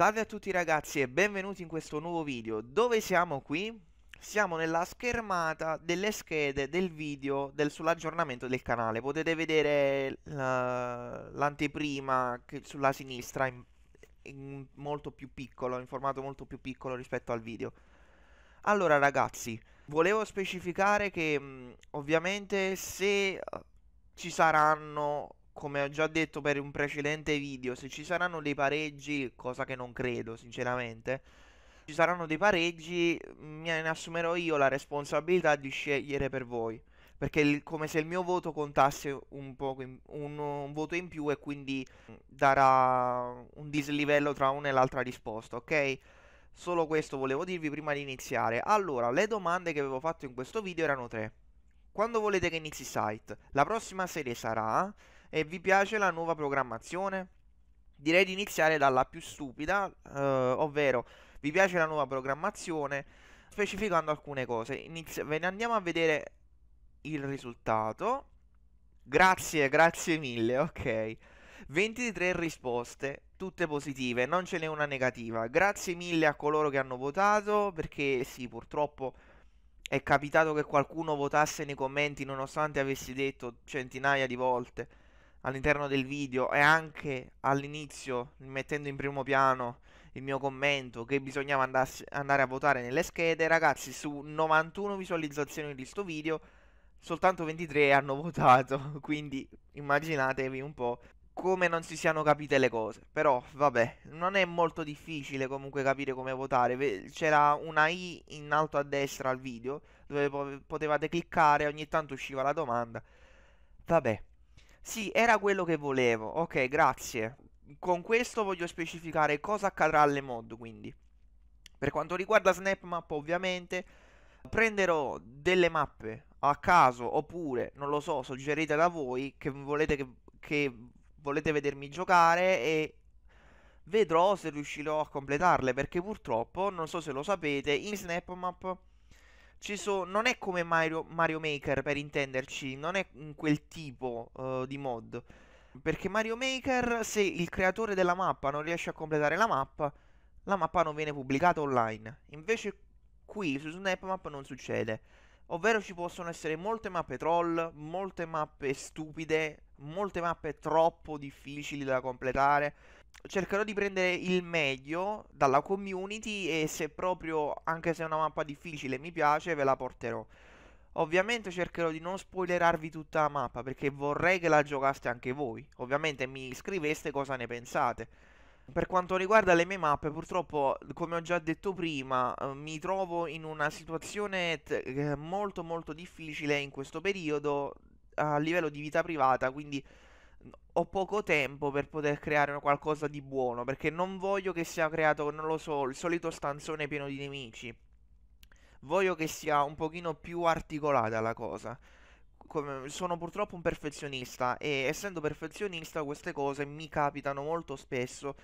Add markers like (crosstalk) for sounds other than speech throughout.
Salve a tutti ragazzi e benvenuti in questo nuovo video Dove siamo qui? Siamo nella schermata delle schede del video del, sull'aggiornamento del canale Potete vedere l'anteprima sulla sinistra in, in molto più piccolo, in formato molto più piccolo rispetto al video Allora ragazzi, volevo specificare che ovviamente se eh, ci saranno come ho già detto per un precedente video, se ci saranno dei pareggi, cosa che non credo sinceramente, ci saranno dei pareggi, mm, mi assumerò io la responsabilità di scegliere per voi. Perché è come se il mio voto contasse un, in, un, un voto in più e quindi mm, darà un dislivello tra una e l'altra risposta, ok? Solo questo volevo dirvi prima di iniziare. Allora, le domande che avevo fatto in questo video erano tre. Quando volete che inizi site? La prossima serie sarà e vi piace la nuova programmazione? Direi di iniziare dalla più stupida, eh, ovvero vi piace la nuova programmazione? Specificando alcune cose. Inizio- ve ne andiamo a vedere il risultato. Grazie, grazie mille, ok. 23 risposte, tutte positive, non ce n'è una negativa. Grazie mille a coloro che hanno votato, perché sì, purtroppo è capitato che qualcuno votasse nei commenti nonostante avessi detto centinaia di volte all'interno del video e anche all'inizio mettendo in primo piano il mio commento che bisognava andas- andare a votare nelle schede ragazzi su 91 visualizzazioni di questo video soltanto 23 hanno (laughs) votato quindi immaginatevi un po' come non si siano capite le cose però vabbè non è molto difficile comunque capire come votare c'era una i in alto a destra al video dove potevate cliccare ogni tanto usciva la domanda vabbè sì, era quello che volevo. Ok, grazie. Con questo voglio specificare cosa accadrà alle mod, quindi. Per quanto riguarda Snapmap, ovviamente, prenderò delle mappe a caso, oppure, non lo so, suggerite da voi che volete, che, che volete vedermi giocare e vedrò se riuscirò a completarle, perché purtroppo, non so se lo sapete, in Snapmap So- non è come Mario-, Mario-, Maker per intenderci, non è quel tipo uh, di mod. Perché Mario Maker, se il creatore della mappa non riesce a completare la mappa, la mappa non viene pubblicata online. Invece qui su Snapmap non succede. Ovvero ci possono essere molte mappe troll, molte mappe stupide, molte mappe troppo difficili da completare cercherò di prendere il meglio dalla community e se proprio, anche se è una mappa difficile, mi piace, ve la porterò. Ovviamente cercherò di non spoilerarvi tutta la mappa perché vorrei che la giocaste anche voi. Ovviamente mi scriveste cosa ne pensate. Per quanto riguarda le mie mappe, purtroppo, come ho già detto prima, eh, mi trovo in una situazione eh, molto molto difficile in questo periodo a livello di vita privata, quindi ho poco tempo per poter creare qualcosa di buono, perché non voglio che sia creato, non lo so, il solito stanzone pieno di nemici. Voglio che sia un pochino più articolata la cosa. Come, sono purtroppo un perfezionista e essendo perfezionista queste cose mi capitano molto spesso.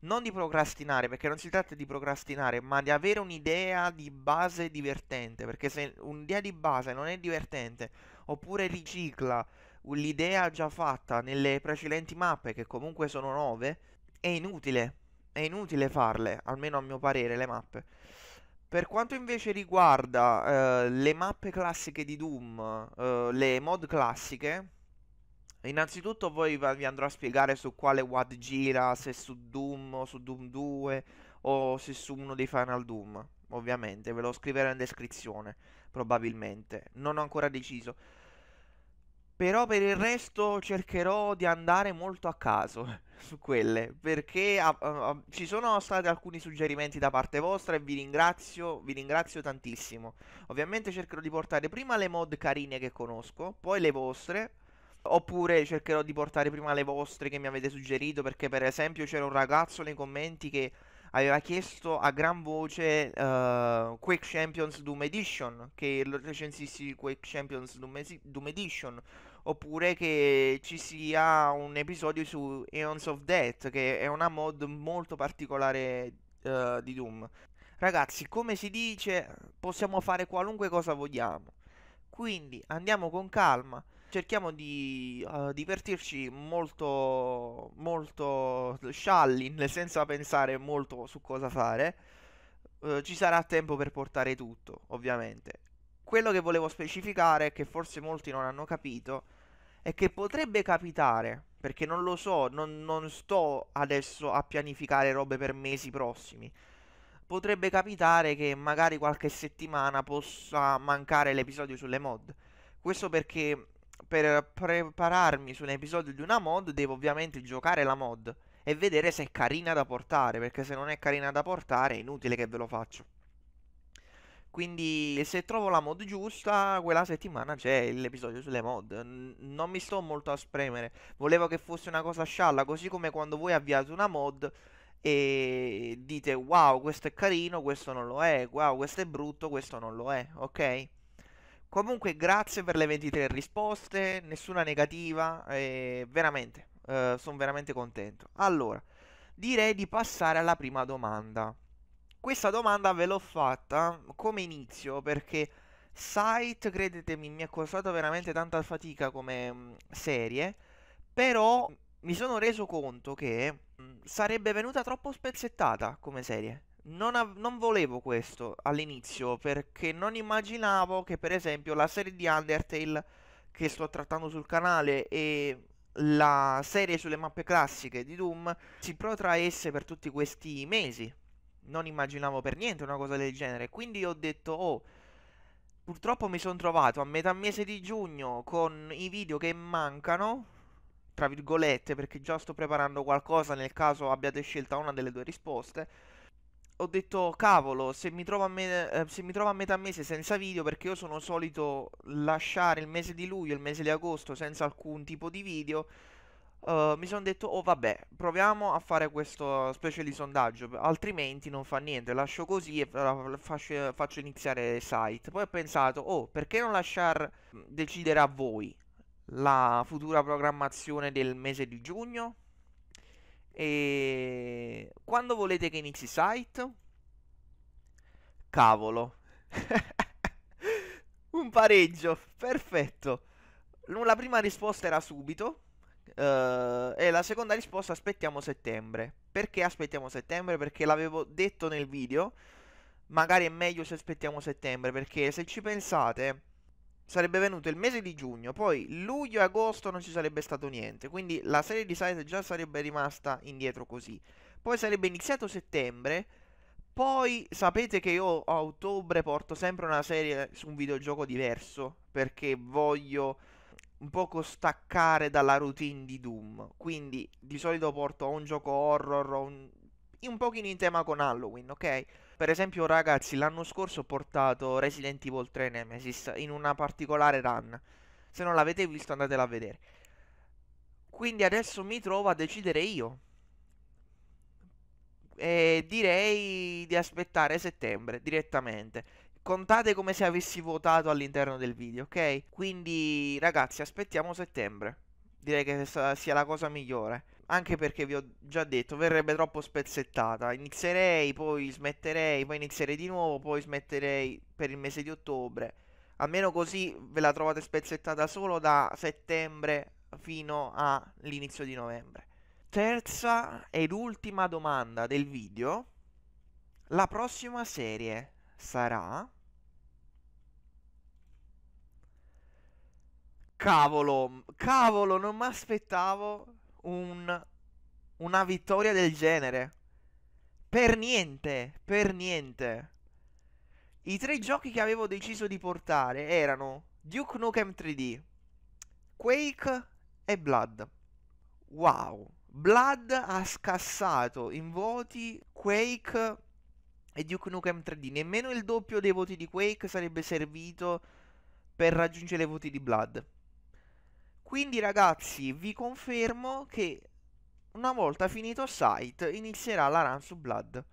Non di procrastinare, perché non si tratta di procrastinare, ma di avere un'idea di base divertente, perché se un'idea di base non è divertente, oppure ricicla, l'idea già fatta nelle precedenti mappe, che comunque sono nuove, è inutile. È inutile farle, almeno a mio parere, le mappe. Per quanto invece riguarda eh, le mappe classiche di Doom, eh, le mod classiche, innanzitutto poi vi andrò a spiegare su quale WAD gira, se su Doom o su Doom 2 o se su uno dei Final Doom, ovviamente, ve lo scriverò in descrizione, probabilmente. Non ho ancora deciso. Però per il resto cercherò di andare molto a caso (laughs) su quelle, perché a, a, ci sono stati alcuni suggerimenti da parte vostra e vi ringrazio, vi ringrazio tantissimo. Ovviamente cercherò di portare prima le mod carine che conosco, poi le vostre, Oppure cercherò di portare prima le vostre che mi avete suggerito perché per esempio c'era un ragazzo nei commenti che aveva chiesto a gran voce uh, Quake Champions Doom Edition, che recensisti Quake Champions Doom, Doom, Edition, oppure che ci sia un episodio su Eons of Death, che è una mod molto particolare uh, di Doom. Ragazzi, come si dice, possiamo fare qualunque cosa vogliamo. Quindi andiamo con calma cerchiamo di uh, divertirci molto, molto scialli, senza pensare molto su cosa fare. Uh, ci sarà tempo per portare tutto, ovviamente. Quello che volevo specificare, che forse molti non hanno capito, è che potrebbe capitare, perché non lo so, non, non sto adesso a pianificare robe per mesi prossimi potrebbe capitare che magari qualche settimana possa mancare l'episodio sulle mod. Questo perché per prepararmi su un episodio di una mod devo ovviamente giocare la mod e vedere se è carina da portare, perché se non è carina da portare è inutile che ve lo faccio. Quindi se trovo la mod giusta, quella settimana c'è l'episodio sulle mod. N- non mi sto molto a spremere. Volevo che fosse una cosa scialla, così come quando voi avviate una mod e dite wow, questo è carino, questo non lo è, wow, questo è brutto, questo non lo è, ok? Comunque grazie per le 23 risposte, nessuna negativa, eh, veramente, eh, sono veramente contento. Allora, direi di passare alla prima domanda. Questa domanda ve l'ho fatta come inizio perché Sight, credetemi, mi ha costato veramente tanta fatica come mm, serie, però mi sono reso conto che mm, sarebbe venuta troppo spezzettata come serie. Non, av- non, volevo questo all'inizio perché non immaginavo che per esempio la serie di Undertale che sto trattando sul canale e la serie sulle mappe classiche di Doom si protraesse per tutti questi mesi. Non immaginavo per niente una cosa del genere, quindi ho detto oh purtroppo mi sono trovato a metà mese di giugno con i video che mancano tra virgolette perché già sto preparando qualcosa nel caso abbiate scelta una delle due risposte ho detto cavolo, se mi, trovo a me- eh, se mi trovo a metà mese senza video, perché io sono solito lasciare il mese di luglio il mese di agosto senza alcun tipo di video, uh, mi sono detto oh vabbè, proviamo a fare questo specie di sondaggio, altrimenti non fa niente, lascio così e faccio, faccio iniziare site. Poi ho pensato oh perché non lasciar decidere a voi la futura programmazione del mese di giugno? E ehm, quando volete che inizi site? Cavolo. (laughs) Un pareggio, perfetto. La prima risposta era subito. Uh, e la seconda risposta aspettiamo settembre. Perché aspettiamo settembre? Perché l'avevo detto nel video. Magari è meglio se aspettiamo settembre. Perché se ci pensate sarebbe venuto il mese di giugno, poi luglio e agosto non ci sarebbe stato niente, quindi la serie di site già sarebbe rimasta indietro così. Poi sarebbe iniziato settembre, poi sapete che io a ottobre porto sempre una serie su un videogioco diverso, perché voglio un poco staccare dalla routine di Doom, quindi di solito porto un gioco horror o un un pochino in tema con Halloween, ok? Per esempio, ragazzi, l'anno scorso ho portato Resident Evil 3 Nemesis in una particolare run. Se non l'avete visto, andatela a vedere. Quindi adesso mi trovo a decidere io. E direi di aspettare settembre direttamente. Contate come se avessi votato all'interno del video, ok? Quindi, ragazzi, aspettiamo settembre. Direi che sia la cosa migliore anche perché vi ho già detto, verrebbe troppo spezzettata. Inizierei, poi smetterei, poi inizierei di nuovo, poi smetterei per il mese di ottobre. Almeno così ve la trovate spezzettata solo da settembre fino all'inizio di novembre. Terza ed ultima domanda del video. La prossima serie sarà... Cavolo, cavolo, non mi aspettavo un, una vittoria del genere. Per niente, per niente. I tre giochi che avevo deciso di portare erano Duke Nukem 3D, Quake e Blood. Wow, Blood ha scassato in voti Quake e Duke Nukem 3D. Nemmeno il doppio dei voti di Quake sarebbe servito per raggiungere i voti di Blood. Quindi ragazzi vi confermo che una volta finito Sight inizierà la run su Blood.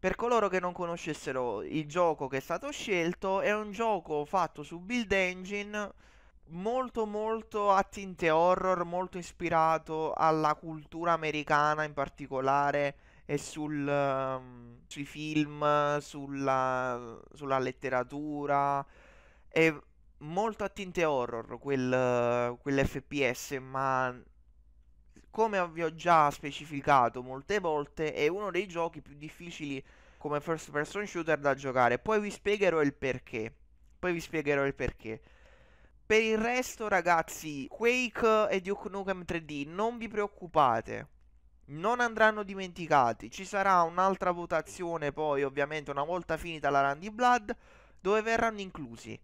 Per coloro che non conoscessero il gioco che è stato scelto, è un gioco fatto su Build Engine molto molto a tinte horror, molto ispirato alla cultura americana in particolare e sul, um, sui film, sulla, sulla letteratura e molto a tinte horror quel, quell'FPS, ma come vi ho già specificato molte volte, è uno dei giochi più difficili come first person shooter da giocare. Poi vi spiegherò il perché. Poi vi spiegherò il perché. Per il resto, ragazzi, Quake e Duke Nukem 3D non vi preoccupate. Non andranno dimenticati. Ci sarà un'altra votazione poi, ovviamente, una volta finita la Randy Blood, dove verranno inclusi.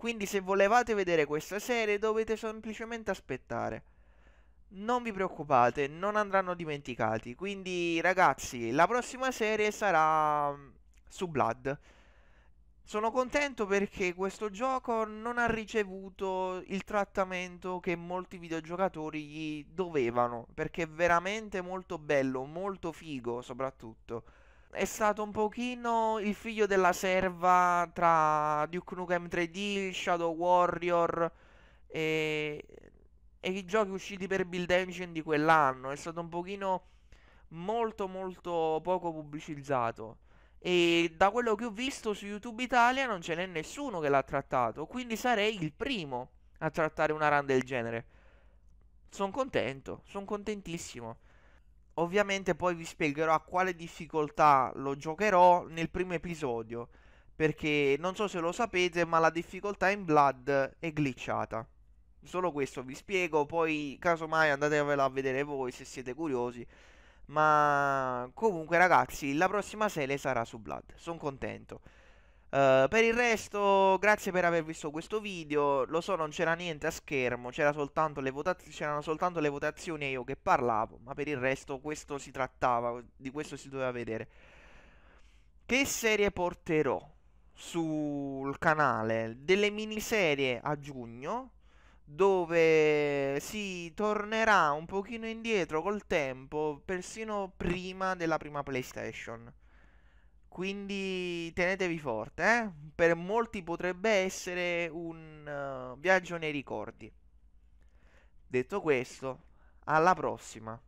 Quindi se volevate vedere questa serie dovete semplicemente aspettare. Non vi preoccupate, non andranno dimenticati. Quindi ragazzi, la prossima serie sarà mm, su Blood. Sono contento perché questo gioco non ha ricevuto il trattamento che molti videogiocatori gli dovevano, perché è veramente molto bello, molto figo soprattutto è stato un pochino il figlio della serva tra Duke Nukem 3D, Shadow Warrior e, e i giochi usciti per Build Engine di quell'anno. È stato un pochino molto molto poco pubblicizzato. E da quello che ho visto su YouTube Italia non ce n'è nessuno che l'ha trattato. Quindi sarei il primo a trattare una run del genere. Sono contento, sono contentissimo. Ovviamente poi vi spiegherò a quale difficoltà lo giocherò nel primo episodio, perché non so se lo sapete, ma la difficoltà in Blood è glitchata. Solo questo vi spiego, poi casomai andatevela a vedere voi se siete curiosi. Ma comunque ragazzi, la prossima serie sarà su Blood, sono contento. Uh, per il resto, grazie per aver visto questo video. Lo so, non c'era niente a schermo, c'erano soltanto, soltanto le votazioni e io che parlavo. Ma per il resto, questo si trattava, di questo si doveva vedere. Che serie porterò sul canale? Delle miniserie a giugno, dove si tornerà un pochino indietro col tempo, persino prima della prima PlayStation. Quindi tenetevi forte, eh? per molti potrebbe essere un uh, viaggio nei ricordi. Detto questo, alla prossima.